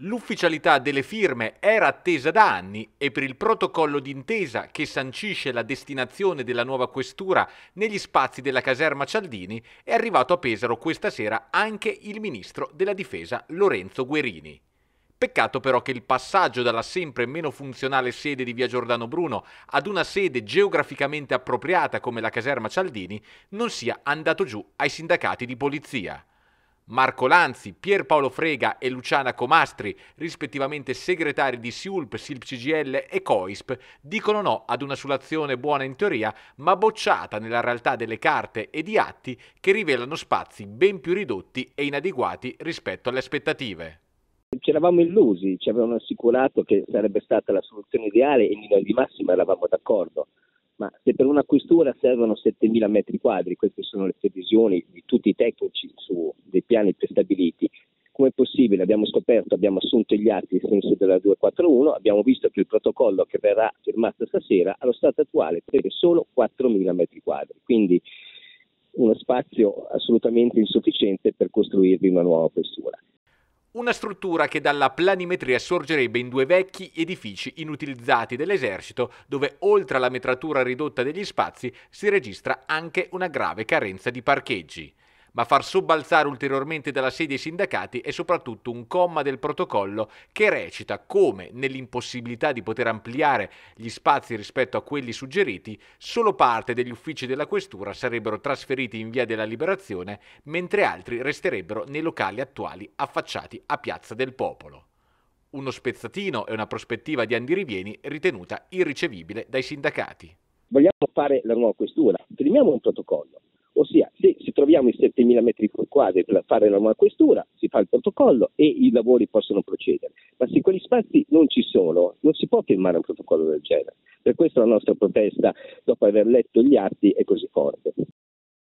L'ufficialità delle firme era attesa da anni e per il protocollo d'intesa che sancisce la destinazione della nuova questura negli spazi della caserma Cialdini è arrivato a Pesaro questa sera anche il ministro della difesa Lorenzo Guerini. Peccato però che il passaggio dalla sempre meno funzionale sede di via Giordano Bruno ad una sede geograficamente appropriata come la caserma Cialdini non sia andato giù ai sindacati di polizia. Marco Lanzi, Pierpaolo Frega e Luciana Comastri, rispettivamente segretari di Siulp, Silp CGL e Coisp, dicono no ad una sulazione buona in teoria, ma bocciata nella realtà delle carte e di atti che rivelano spazi ben più ridotti e inadeguati rispetto alle aspettative. Ci eravamo illusi, ci avevano assicurato che sarebbe stata la soluzione ideale e in linea di massima eravamo d'accordo ma se per una questura servono 7.000 metri quadri, queste sono le previsioni di tutti i tecnici su, piani prestabiliti. Come è possibile? Abbiamo scoperto, abbiamo assunto gli atti in senso della 241, abbiamo visto che il protocollo che verrà firmato stasera allo stato attuale prevede solo 4.000 metri quadri, quindi uno spazio assolutamente insufficiente per costruirvi una nuova questura. Una struttura che dalla planimetria sorgerebbe in due vecchi edifici inutilizzati dell'esercito, dove oltre alla metratura ridotta degli spazi si registra anche una grave carenza di parcheggi ma far sobbalzare ulteriormente dalla sede i sindacati è soprattutto un comma del protocollo che recita come, nell'impossibilità di poter ampliare gli spazi rispetto a quelli suggeriti, solo parte degli uffici della questura sarebbero trasferiti in via della Liberazione, mentre altri resterebbero nei locali attuali affacciati a Piazza del Popolo uno spezzatino e una prospettiva di andirivieni ritenuta irricevibile dai sindacati. Vogliamo fare la nuova questura, firmiamo un protocollo Ossia, se ci troviamo in 7.000 metri quadri per fare la nuova questura, si fa il protocollo e i lavori possono procedere. Ma se quegli spazi non ci sono, non si può firmare un protocollo del genere. Per questo la nostra protesta, dopo aver letto gli atti, è così forte.